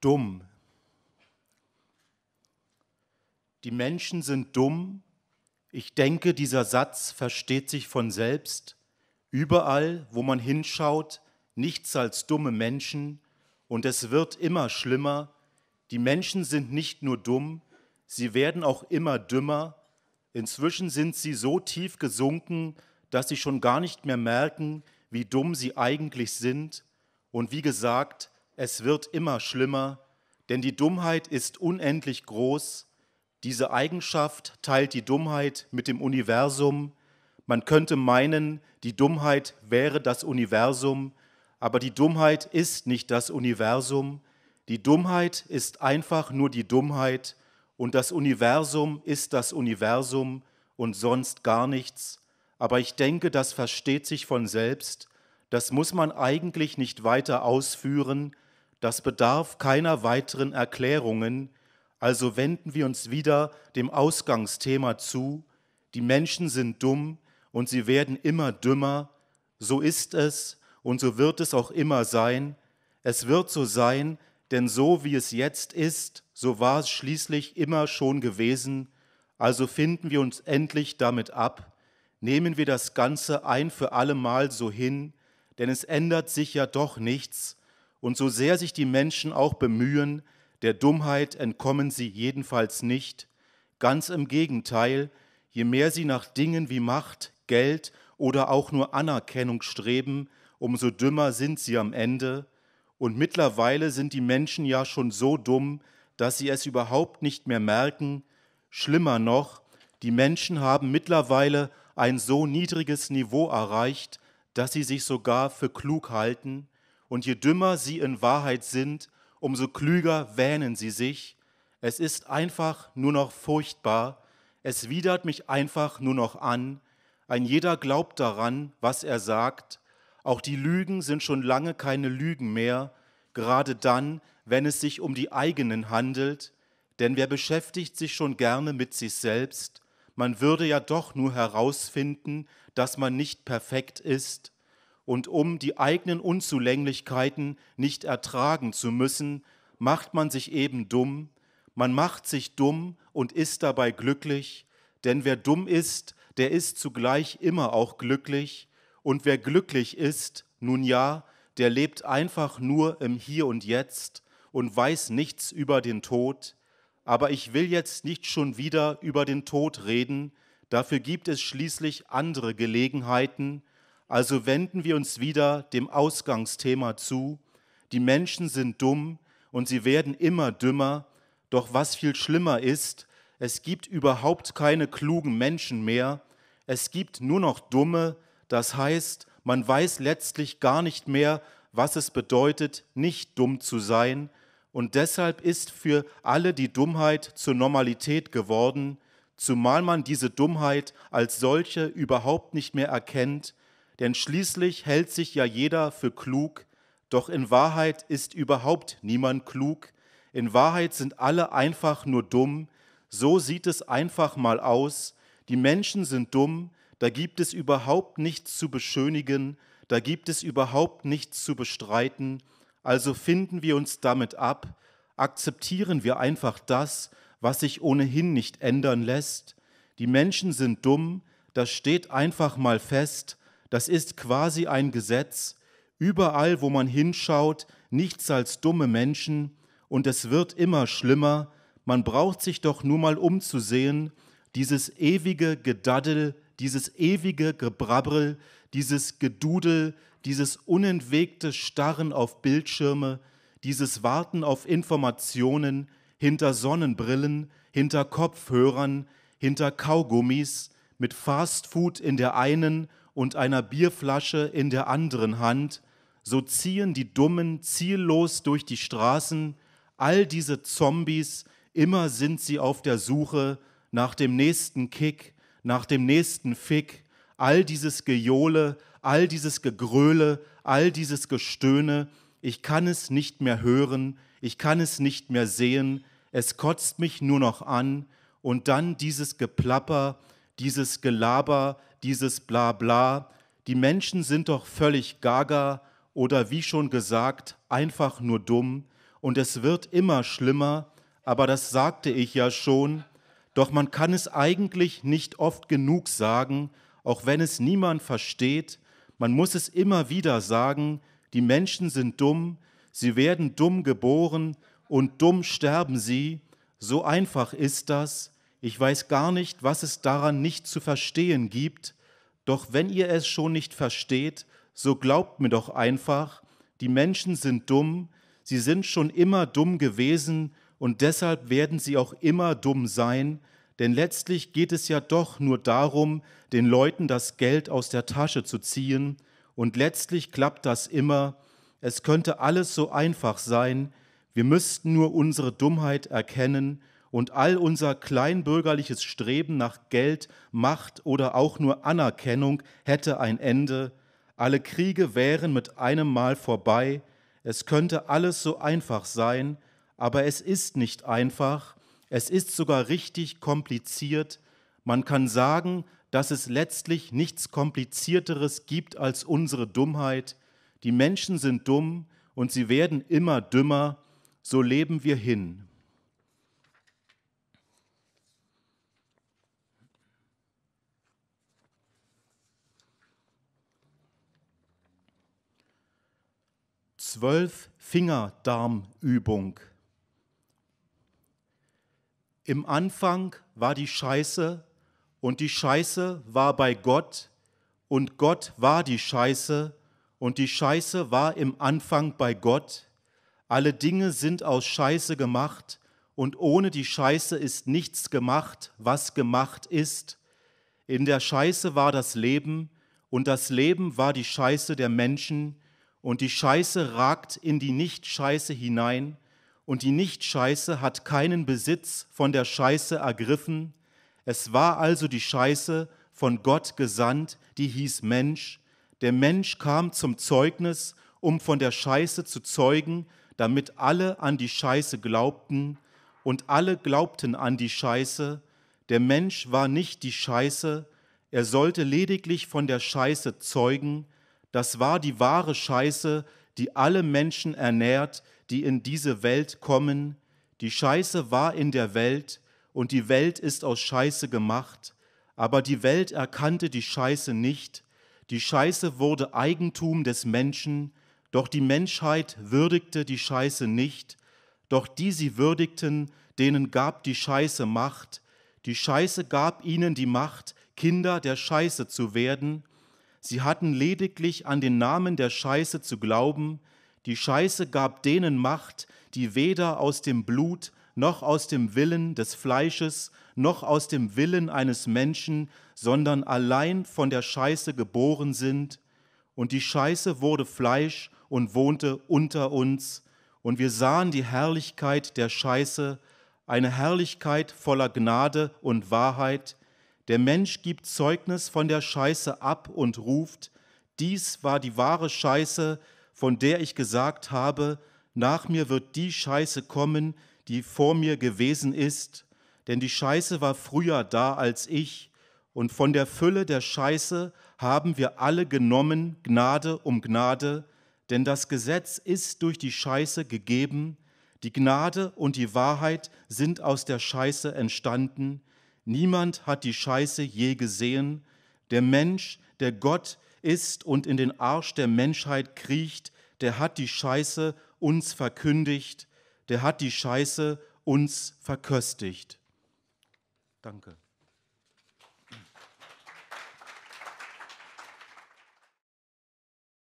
dumm. Die Menschen sind dumm. Ich denke, dieser Satz versteht sich von selbst. Überall, wo man hinschaut, nichts als dumme Menschen. Und es wird immer schlimmer. Die Menschen sind nicht nur dumm, sie werden auch immer dümmer. Inzwischen sind sie so tief gesunken, dass sie schon gar nicht mehr merken, wie dumm sie eigentlich sind. Und wie gesagt, es wird immer schlimmer, denn die Dummheit ist unendlich groß. Diese Eigenschaft teilt die Dummheit mit dem Universum. Man könnte meinen, die Dummheit wäre das Universum, aber die Dummheit ist nicht das Universum. Die Dummheit ist einfach nur die Dummheit und das Universum ist das Universum und sonst gar nichts. Aber ich denke, das versteht sich von selbst. Das muss man eigentlich nicht weiter ausführen, das bedarf keiner weiteren Erklärungen, also wenden wir uns wieder dem Ausgangsthema zu. Die Menschen sind dumm und sie werden immer dümmer. So ist es und so wird es auch immer sein. Es wird so sein, denn so wie es jetzt ist, so war es schließlich immer schon gewesen. Also finden wir uns endlich damit ab, nehmen wir das Ganze ein für allemal so hin, denn es ändert sich ja doch nichts, und so sehr sich die Menschen auch bemühen, der Dummheit entkommen sie jedenfalls nicht. Ganz im Gegenteil, je mehr sie nach Dingen wie Macht, Geld oder auch nur Anerkennung streben, umso dümmer sind sie am Ende. Und mittlerweile sind die Menschen ja schon so dumm, dass sie es überhaupt nicht mehr merken. Schlimmer noch, die Menschen haben mittlerweile ein so niedriges Niveau erreicht, dass sie sich sogar für klug halten und je dümmer sie in Wahrheit sind, umso klüger wähnen sie sich. Es ist einfach nur noch furchtbar, es widert mich einfach nur noch an, ein jeder glaubt daran, was er sagt, auch die Lügen sind schon lange keine Lügen mehr, gerade dann, wenn es sich um die eigenen handelt, denn wer beschäftigt sich schon gerne mit sich selbst, man würde ja doch nur herausfinden, dass man nicht perfekt ist, und um die eigenen Unzulänglichkeiten nicht ertragen zu müssen, macht man sich eben dumm, man macht sich dumm und ist dabei glücklich, denn wer dumm ist, der ist zugleich immer auch glücklich, und wer glücklich ist, nun ja, der lebt einfach nur im Hier und Jetzt und weiß nichts über den Tod, aber ich will jetzt nicht schon wieder über den Tod reden, dafür gibt es schließlich andere Gelegenheiten, also wenden wir uns wieder dem Ausgangsthema zu. Die Menschen sind dumm und sie werden immer dümmer. Doch was viel schlimmer ist, es gibt überhaupt keine klugen Menschen mehr. Es gibt nur noch dumme. Das heißt, man weiß letztlich gar nicht mehr, was es bedeutet, nicht dumm zu sein. Und deshalb ist für alle die Dummheit zur Normalität geworden, zumal man diese Dummheit als solche überhaupt nicht mehr erkennt denn schließlich hält sich ja jeder für klug, doch in Wahrheit ist überhaupt niemand klug, in Wahrheit sind alle einfach nur dumm, so sieht es einfach mal aus, die Menschen sind dumm, da gibt es überhaupt nichts zu beschönigen, da gibt es überhaupt nichts zu bestreiten, also finden wir uns damit ab, akzeptieren wir einfach das, was sich ohnehin nicht ändern lässt, die Menschen sind dumm, das steht einfach mal fest, das ist quasi ein Gesetz. Überall, wo man hinschaut, nichts als dumme Menschen. Und es wird immer schlimmer. Man braucht sich doch nur mal umzusehen. Dieses ewige Gedaddel, dieses ewige Gebrabbel, dieses Gedudel, dieses unentwegte Starren auf Bildschirme, dieses Warten auf Informationen hinter Sonnenbrillen, hinter Kopfhörern, hinter Kaugummis, mit Fastfood in der einen und einer Bierflasche in der anderen Hand, so ziehen die Dummen ziellos durch die Straßen, all diese Zombies, immer sind sie auf der Suche nach dem nächsten Kick, nach dem nächsten Fick, all dieses Gejohle, all dieses Gegröle, all dieses Gestöhne, ich kann es nicht mehr hören, ich kann es nicht mehr sehen, es kotzt mich nur noch an und dann dieses Geplapper, dieses Gelaber, dieses Blabla. Die Menschen sind doch völlig gaga oder wie schon gesagt, einfach nur dumm. Und es wird immer schlimmer, aber das sagte ich ja schon. Doch man kann es eigentlich nicht oft genug sagen, auch wenn es niemand versteht. Man muss es immer wieder sagen, die Menschen sind dumm, sie werden dumm geboren und dumm sterben sie. So einfach ist das. Ich weiß gar nicht, was es daran nicht zu verstehen gibt, doch wenn ihr es schon nicht versteht, so glaubt mir doch einfach, die Menschen sind dumm, sie sind schon immer dumm gewesen und deshalb werden sie auch immer dumm sein, denn letztlich geht es ja doch nur darum, den Leuten das Geld aus der Tasche zu ziehen, und letztlich klappt das immer, es könnte alles so einfach sein, wir müssten nur unsere Dummheit erkennen und all unser kleinbürgerliches Streben nach Geld, Macht oder auch nur Anerkennung hätte ein Ende, alle Kriege wären mit einem Mal vorbei, es könnte alles so einfach sein, aber es ist nicht einfach, es ist sogar richtig kompliziert, man kann sagen, dass es letztlich nichts Komplizierteres gibt als unsere Dummheit, die Menschen sind dumm und sie werden immer dümmer, so leben wir hin. zwölf Fingerdarmübung. Im Anfang war die Scheiße und die Scheiße war bei Gott und Gott war die Scheiße und die Scheiße war im Anfang bei Gott. Alle Dinge sind aus Scheiße gemacht und ohne die Scheiße ist nichts gemacht, was gemacht ist. In der Scheiße war das Leben und das Leben war die Scheiße der Menschen und die Scheiße ragt in die Nicht-Scheiße hinein und die Nicht-Scheiße hat keinen Besitz von der Scheiße ergriffen. Es war also die Scheiße von Gott gesandt, die hieß Mensch. Der Mensch kam zum Zeugnis, um von der Scheiße zu zeugen, damit alle an die Scheiße glaubten und alle glaubten an die Scheiße. Der Mensch war nicht die Scheiße, er sollte lediglich von der Scheiße zeugen, das war die wahre Scheiße, die alle Menschen ernährt, die in diese Welt kommen. Die Scheiße war in der Welt und die Welt ist aus Scheiße gemacht. Aber die Welt erkannte die Scheiße nicht. Die Scheiße wurde Eigentum des Menschen. Doch die Menschheit würdigte die Scheiße nicht. Doch die sie würdigten, denen gab die Scheiße Macht. Die Scheiße gab ihnen die Macht, Kinder der Scheiße zu werden. Sie hatten lediglich an den Namen der Scheiße zu glauben. Die Scheiße gab denen Macht, die weder aus dem Blut noch aus dem Willen des Fleisches noch aus dem Willen eines Menschen, sondern allein von der Scheiße geboren sind. Und die Scheiße wurde Fleisch und wohnte unter uns. Und wir sahen die Herrlichkeit der Scheiße, eine Herrlichkeit voller Gnade und Wahrheit, der Mensch gibt Zeugnis von der Scheiße ab und ruft, dies war die wahre Scheiße, von der ich gesagt habe, nach mir wird die Scheiße kommen, die vor mir gewesen ist, denn die Scheiße war früher da als ich, und von der Fülle der Scheiße haben wir alle genommen, Gnade um Gnade, denn das Gesetz ist durch die Scheiße gegeben, die Gnade und die Wahrheit sind aus der Scheiße entstanden, Niemand hat die Scheiße je gesehen. Der Mensch, der Gott ist und in den Arsch der Menschheit kriecht, der hat die Scheiße uns verkündigt, der hat die Scheiße uns verköstigt. Danke.